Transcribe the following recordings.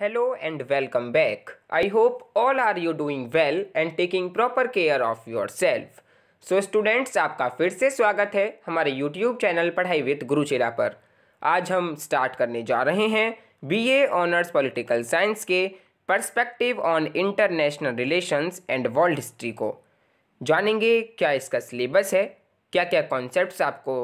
Hello and welcome back I hope all are you doing well and taking proper care of your self so students आपका फिर से स्वागत है हमारे YouTube channel पढ़ाई with Guruchera पर आज हम स्टार्ट करने जा रहे हैं बीए ऑनर्स पॉलिटिकल साइंस के perspective on international relations and world history को जानेंगे क्या इसका सिलेबस है क्या क्या कॉन्सेप्ट्स आपको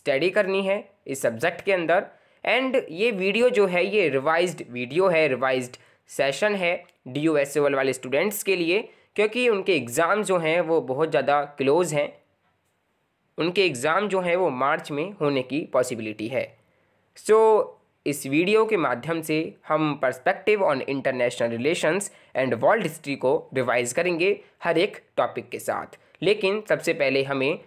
स्टडी करनी है इस सब्जेक्ट के अंदर एंड ये वीडियो जो है ये रिवाइज वीडियो है रिवाइज सेशन है डी यू एस वाले स्टूडेंट्स के लिए क्योंकि उनके एग्ज़ाम जो हैं वो बहुत ज़्यादा क्लोज हैं उनके एग्ज़ाम जो हैं वो मार्च में होने की पॉसिबिलिटी है सो so, इस वीडियो के माध्यम से हम perspective on international relations and world history को रिवाइज करेंगे हर एक टॉपिक के साथ लेकिन सबसे पहले हमें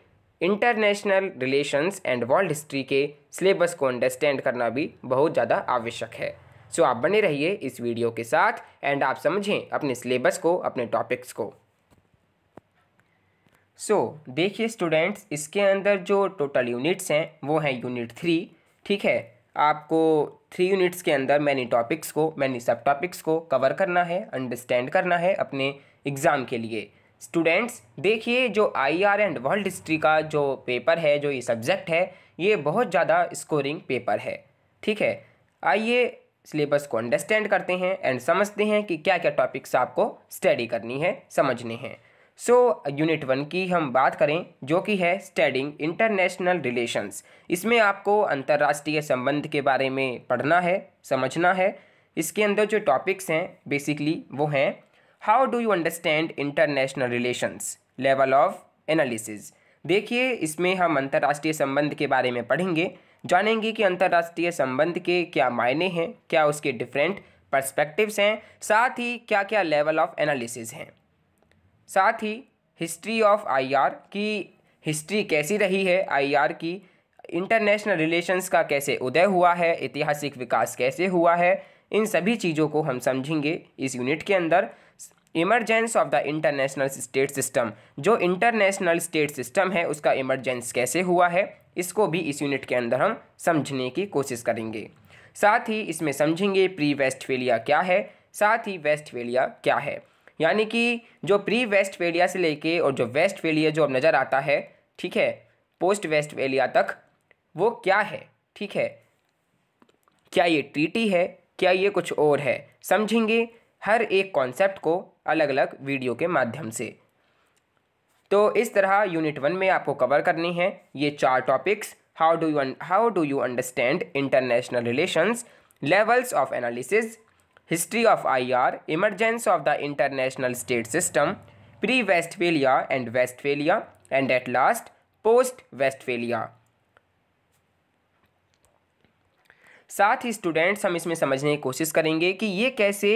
international relations and world history के सिलेबस को अंडरस्टैंड करना भी बहुत ज़्यादा आवश्यक है सो आप बने रहिए इस वीडियो के साथ एंड आप समझें अपने सिलेबस को अपने टॉपिक्स को सो so, देखिए स्टूडेंट्स इसके अंदर जो टोटल यूनिट्स हैं वो हैं यूनिट थ्री ठीक है आपको थ्री यूनिट्स के अंदर मैनी टॉपिक्स को मैनी सब टॉपिक्स को कवर करना है अंडरस्टैंड करना है अपने एग्ज़ाम के लिए स्टूडेंट्स देखिए जो आईआर एंड वर्ल्ड हिस्ट्री का जो पेपर है जो ये सब्जेक्ट है ये बहुत ज़्यादा स्कोरिंग पेपर है ठीक है आइए सिलेबस को अंडरस्टैंड करते हैं एंड समझते हैं कि क्या क्या टॉपिक्स आपको स्टडी करनी है समझने हैं सो यूनिट वन की हम बात करें जो कि है स्टडिंग इंटरनेशनल रिलेशंस इसमें आपको अंतर्राष्ट्रीय संबंध के बारे में पढ़ना है समझना है इसके अंदर जो टॉपिक्स हैं बेसिकली वो हैं how do you understand international relations level of analysis देखिए इसमें हम अंतर्राष्ट्रीय संबंध के बारे में पढ़ेंगे जानेंगे कि अंतर्राष्ट्रीय संबंध के क्या मायने हैं क्या उसके डिफरेंट पर्सपेक्टिव्स हैं साथ ही क्या क्या लेवल ऑफ एनालिसिस हैं साथ ही हिस्ट्री ऑफ आईआर की हिस्ट्री कैसी रही है आईआर की इंटरनेशनल रिलेशंस का कैसे उदय हुआ है ऐतिहासिक विकास कैसे हुआ है इन सभी चीज़ों को हम समझेंगे इस यूनिट के अंदर emergence of the international state system जो इंटरनेशनल स्टेट सिस्टम है उसका इमरजेंस कैसे हुआ है इसको भी इस यूनिट के अंदर हम समझने की कोशिश करेंगे साथ ही इसमें समझेंगे प्री वेस्टफेलिया क्या है साथ ही वेस्टफेलिया क्या है यानी कि जो प्री वेस्टफेलिया से लेके और जो वेस्टफेलिया जो अब नज़र आता है ठीक है पोस्ट वेस्टफेलिया तक वो क्या है ठीक है क्या ये ट्रीटी है क्या ये कुछ और है समझेंगे हर एक कॉन्सेप्ट को अलग अलग वीडियो के माध्यम से तो इस तरह यूनिट वन में आपको कवर करनी है ये चार topics how do you how do you understand international relations levels of analysis history of I R emergence of the international state system pre Westphalia and Westphalia and at last post Westphalia साथ ही students हम इसमें समझने की कोशिश करेंगे कि ये कैसे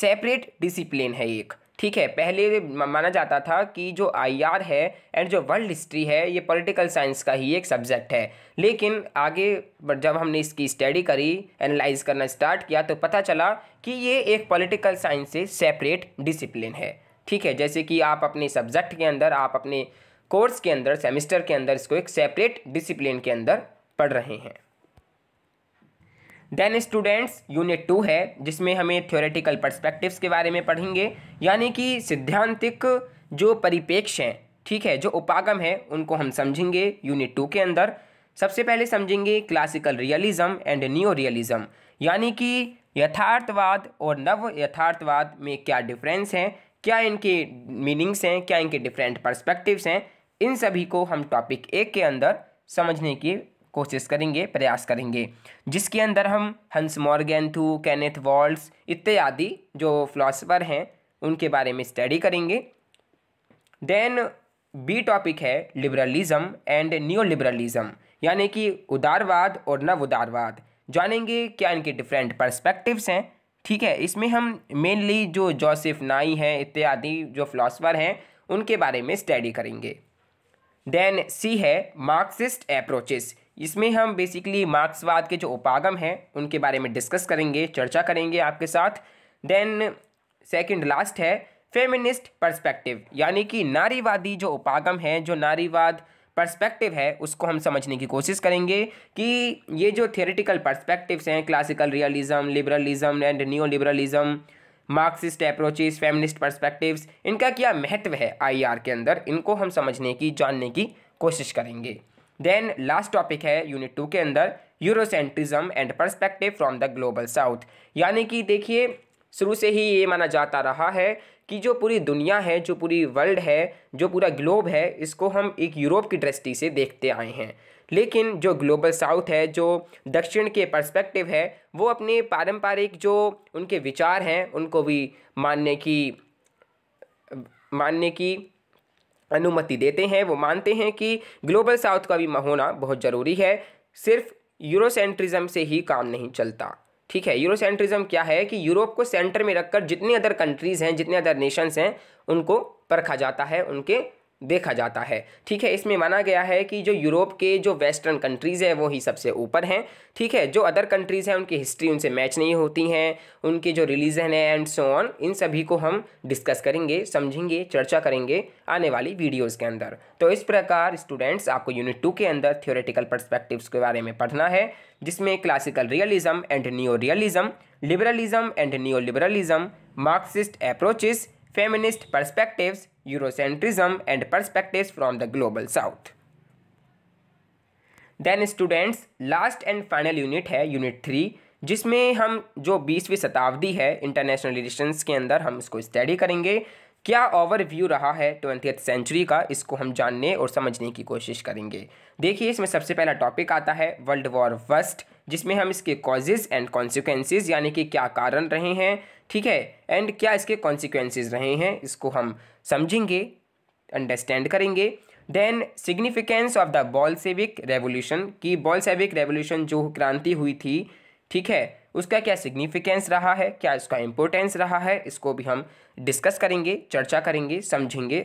सेपरेट डिसिप्लिन है एक ठीक है पहले माना जाता था कि जो आईआर है एंड जो वर्ल्ड हिस्ट्री है ये पॉलिटिकल साइंस का ही एक सब्जेक्ट है लेकिन आगे जब हमने इसकी स्टडी करी एनालाइज करना स्टार्ट किया तो पता चला कि ये एक पॉलिटिकल साइंस से सेपरेट डिसिप्लिन है ठीक है जैसे कि आप अपने सब्जेक्ट के अंदर आप अपने कोर्स के अंदर सेमिस्टर के अंदर इसको एक सेपरेट डिसिप्लिन के अंदर पढ़ रहे हैं देन स्टूडेंट्स यूनिट टू है जिसमें हमें थ्योरेटिकल पर्सपेक्टिव्स के बारे में पढ़ेंगे यानी कि सिद्धांतिक जो परिपेक्ष हैं ठीक है जो उपागम है उनको हम समझेंगे यूनिट टू के अंदर सबसे पहले समझेंगे classical realism and new realism यानी कि यथार्थवाद और नव यथार्थवाद में क्या डिफरेंस हैं क्या इनके मीनिंग्स हैं क्या इनके डिफरेंट पर्सपेक्टिव्स हैं इन सभी को हम टॉपिक एक के अंदर समझने की कोशिश करेंगे प्रयास करेंगे जिसके अंदर हम हंस मॉर्गेंथू कैनेथ वॉल्स इत्यादि जो फिलासफ़र हैं उनके बारे में स्टडी करेंगे देन बी टॉपिक है लिबरलिज्म एंड न्यू लिबरलिज्म यानी कि उदारवाद और नव उदारवाद जानेंगे क्या इनके डिफरेंट परस्पेक्टिव्स हैं ठीक है इसमें हम मेनली जो जोसेफ नाई हैं इत्यादि जो फिलासफ़र हैं उनके बारे में स्टडी करेंगे देन सी है मार्क्सिस्ट अप्रोचेस इसमें हम बेसिकली मार्क्सवाद के जो उपागम हैं उनके बारे में डिस्कस करेंगे चर्चा करेंगे आपके साथ देन सेकंड लास्ट है फेमिनिस्ट पर्सपेक्टिव यानी कि नारीवादी जो उपागम है जो नारीवाद पर्सपेक्टिव है उसको हम समझने की कोशिश करेंगे कि ये जो थियोरेटिकल पर्सपेक्टिव्स हैं classical realism liberalism and new liberalism Marxist approaches feminist perspectives इनका क्या महत्व है आईआर के अंदर इनको हम समझने की जानने की कोशिश करेंगे देन लास्ट टॉपिक है यूनिट टू के अंदर Eurocentrism and perspective from the Global South यानी कि देखिए शुरू से ही ये माना जाता रहा है कि जो पूरी दुनिया है जो पूरी वर्ल्ड है जो पूरा ग्लोब है इसको हम एक यूरोप की दृष्टि से देखते आए हैं लेकिन जो ग्लोबल साउथ है जो दक्षिण के पर्सपेक्टिव है वो अपने पारंपरिक जो उनके विचार हैं उनको भी मानने की मानने की अनुमति देते हैं वो मानते हैं कि ग्लोबल साउथ का भी होना बहुत ज़रूरी है सिर्फ यूरोसेंट्रिज़म से ही काम नहीं चलता ठीक है यूरोसेंट्रिज़म क्या है कि यूरोप को सेंटर में रखकर जितनी अदर कंट्रीज़ हैं जितने अदर नेशंस हैं उनको परखा जाता है उनके देखा जाता है ठीक है इसमें माना गया है कि जो यूरोप के जो वेस्टर्न कंट्रीज़ हैं वो ही सबसे ऊपर हैं ठीक है जो अदर कंट्रीज़ हैं उनकी हिस्ट्री उनसे मैच नहीं होती हैं उनके जो रिलीजन है एंड सो ऑन इन सभी को हम डिस्कस करेंगे समझेंगे चर्चा करेंगे आने वाली वीडियोज़ के अंदर तो इस प्रकार स्टूडेंट्स आपको यूनिट टू के अंदर थियोरेटिकल परस्पेक्टिव्स के बारे में पढ़ना है जिसमें classical realism and neo realism liberalism and neo liberalism Marxist approaches feminist perspectives Eurocentrism and perspectives from the Global South. Then students last and final unit है यूनिट थ्री जिसमें हम जो बीसवीं शताब्दी है इंटरनेशनल रिलेशंस के अंदर हम इसको स्टडी करेंगे क्या ओवरव्यू रहा है ट्वेंटियथ सेंचुरी का इसको हम जानने और समझने की कोशिश करेंगे देखिए इसमें सबसे पहला टॉपिक आता है वर्ल्ड वॉर फर्स्ट जिसमें हम इसके कॉजेज़ एंड कॉन्सिक्वेंसेज यानी कि क्या कारण रहे हैं ठीक है एंड क्या इसके कॉन्सिक्वेंसेज रहे हैं इसको हम समझेंगे अंडरस्टैंड करेंगे then significance of the Bolshevik revolution की सेविक रेवोल्यूशन जो क्रांति हुई थी ठीक है उसका क्या सिग्निफिकेंस रहा है क्या इसका इम्पोर्टेंस रहा है इसको भी हम डिस्कस करेंगे चर्चा करेंगे समझेंगे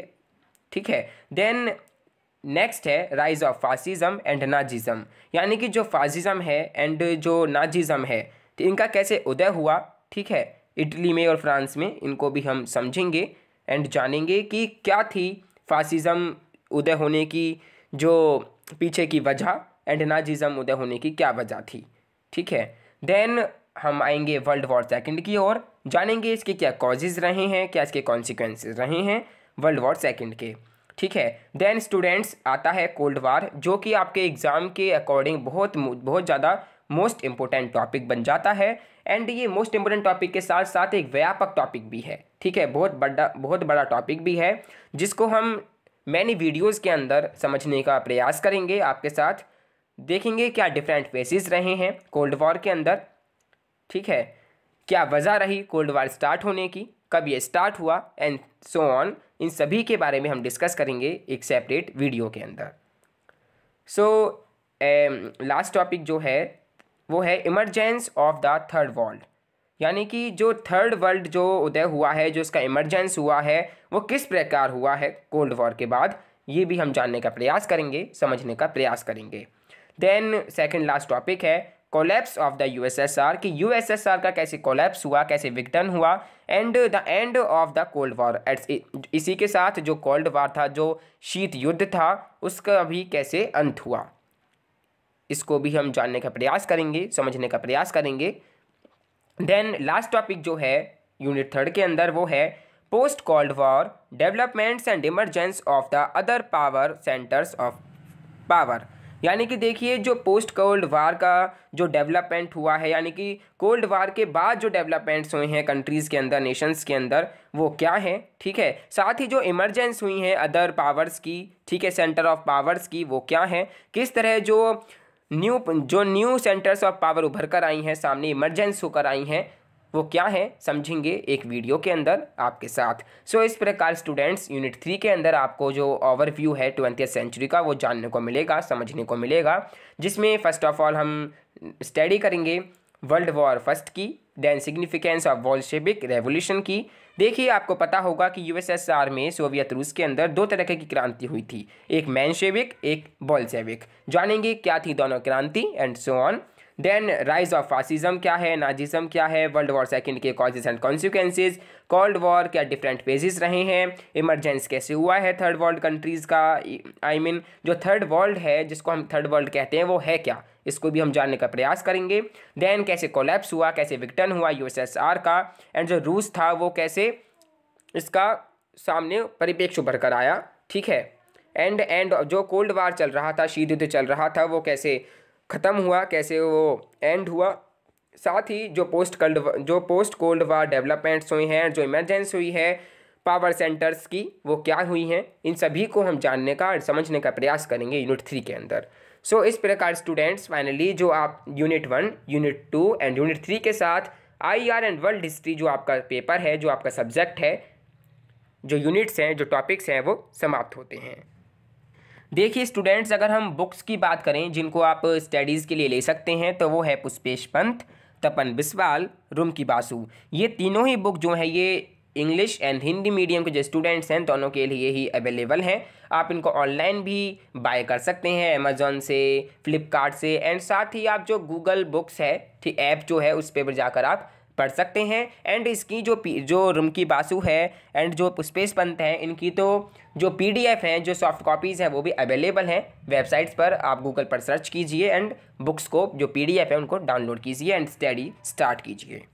ठीक है देन नेक्स्ट है rise of fascism and Nazism यानी कि जो फासिज़म है एंड जो नाजिज़म है तो इनका कैसे उदय हुआ ठीक है इटली में और फ्रांस में इनको भी हम समझेंगे एंड जानेंगे कि क्या थी फासिज़म उदय होने की जो पीछे की वजह एंड नाजिज़म उदय होने की क्या वजह थी ठीक है देन हम आएंगे वर्ल्ड वॉर सेकेंड की ओर जानेंगे इसके क्या कॉजेज़ रहे हैं क्या इसके कॉन्सिक्वेंसेज रहे हैं वर्ल्ड वॉर सेकेंड के ठीक है देन स्टूडेंट्स आता है कोल्ड वार जो कि आपके एग्ज़ाम के अकॉर्डिंग बहुत बहुत ज़्यादा मोस्ट इम्पोर्टेंट टॉपिक बन जाता है एंड ये मोस्ट इम्पोर्टेंट टॉपिक के साथ साथ एक व्यापक टॉपिक भी है ठीक है बहुत बड़ा बहुत बड़ा टॉपिक भी है जिसको हम मैनी वीडियोज़ के अंदर समझने का प्रयास करेंगे आपके साथ देखेंगे क्या डिफरेंट फेसेस रहे हैं कोल्ड वॉर के अंदर ठीक है क्या वजह रही कोल्ड वार स्टार्ट होने की कब ये स्टार्ट हुआ एंड सो ऑन इन सभी के बारे में हम डिस्कस करेंगे एक सेपरेट वीडियो के अंदर सो लास्ट टॉपिक जो है वो है emergence of the third world यानी कि जो थर्ड वर्ल्ड जो उदय हुआ है जो इसका इमरजेंस हुआ है वो किस प्रकार हुआ है कोल्ड वॉर के बाद ये भी हम जानने का प्रयास करेंगे समझने का प्रयास करेंगे देन सेकंड लास्ट टॉपिक है कोलैप्स ऑफ द यूएसएसआर कि यूएसएसआर का कैसे कोलैप्स हुआ कैसे विघटन हुआ and the end of the cold war इसी के साथ जो कोल्ड वॉर था जो शीत युद्ध था उसका भी कैसे अंत हुआ इसको भी हम जानने का प्रयास करेंगे समझने का प्रयास करेंगे देन लास्ट टॉपिक जो है यूनिट थर्ड के अंदर वो है post cold war developments and emergence of the other power centres of power यानी कि देखिए जो पोस्ट कोल्ड वार का जो डेवलपमेंट हुआ है यानी कि कोल्ड वार के बाद जो डेवलपमेंट्स हुए हैं कंट्रीज़ के अंदर नेशंस के अंदर वो क्या है ठीक है साथ ही जो इमरजेंस हुई हैं अदर पावर्स की ठीक है सेंटर ऑफ पावर्स की वो क्या है किस तरह जो न्यू जो न्यू सेंटर्स ऑफ पावर उभर कर आई हैं सामने इमरजेंस होकर आई हैं वो क्या है समझेंगे एक वीडियो के अंदर आपके साथ सो so, इस प्रकार स्टूडेंट्स यूनिट थ्री के अंदर आपको जो ओवरव्यू है ट्वेंटियथ सेंचुरी का वो जानने को मिलेगा समझने को मिलेगा जिसमें फ़र्स्ट ऑफ ऑल हम स्टडी करेंगे वर्ल्ड वॉर फर्स्ट की then significance of Bolshevik revolution की देखिए आपको पता होगा कि यूएसएसआर में सोवियत रूस के अंदर दो तरह की क्रांति हुई थी एक मैनशेविक एक बॉल्शेविक जानेंगे क्या थी दोनों क्रांति and so on then rise of fascism क्या है नाजिज्म क्या है वर्ल्ड वॉर सेकेंड के causes and consequences cold war क्या डिफरेंट फेजेस रहे हैं इमरजेंस कैसे हुआ है थर्ड वर्ल्ड कंट्रीज़ का आई I मीन mean, जो थर्ड वर्ल्ड है जिसको हम थर्ड वर्ल्ड कहते हैं वो है क्या इसको भी हम जानने का प्रयास करेंगे देन कैसे कोलैप्स हुआ कैसे विक्टन हुआ यू का एंड जो रूस था वो कैसे इसका सामने परिप्रेक्ष्य उभर कर आया ठीक है एंड एंड जो कोल्ड वार चल रहा था शीत युद्ध चल रहा था वो कैसे ख़त्म हुआ कैसे वो एंड हुआ साथ ही जो पोस्ट कल्ड जो पोस्ट कोल्ड वार डेवलपमेंट्स हुई हैं जो इमरजेंसी हुई है पावर सेंटर्स की वो क्या हुई हैं इन सभी को हम जानने का और समझने का प्रयास करेंगे यूनिट थ्री के अंदर सो so, इस प्रकार स्टूडेंट्स फाइनली जो आप unit one unit two and unit three के साथ I R and world history जो आपका पेपर है जो आपका सब्जेक्ट है जो यूनिट्स हैं जो टॉपिक्स हैं वो समाप्त होते हैं देखिए स्टूडेंट्स अगर हम बुक्स की बात करें जिनको आप स्टडीज़ के लिए ले सकते हैं तो वो है पुष्पेश पंत तपन बिस्वाल रुमकी बासु ये तीनों ही बुक जो है ये इंग्लिश एंड हिंदी मीडियम के जो स्टूडेंट्स हैं दोनों के लिए ही अवेलेबल हैं आप इनको ऑनलाइन भी बाय कर सकते हैं अमेजोन से फ्लिपकार्ट से एंड साथ ही आप जो गूगल बुक्स है ठीक ऐप जो है उस पर जाकर आप पढ़ सकते हैं एंड इसकी जो जो रूम की बासु है एंड जो स्पेस पंथ हैं इनकी तो जो पी डी एफ हैं जो सॉफ्ट कॉपीज़ हैं वो भी अवेलेबल हैं वेबसाइट्स पर आप गूगल पर सर्च कीजिए एंड बुक्स को जो पी डी एफ है उनको डाउनलोड कीजिए एंड स्टडी स्टार्ट कीजिए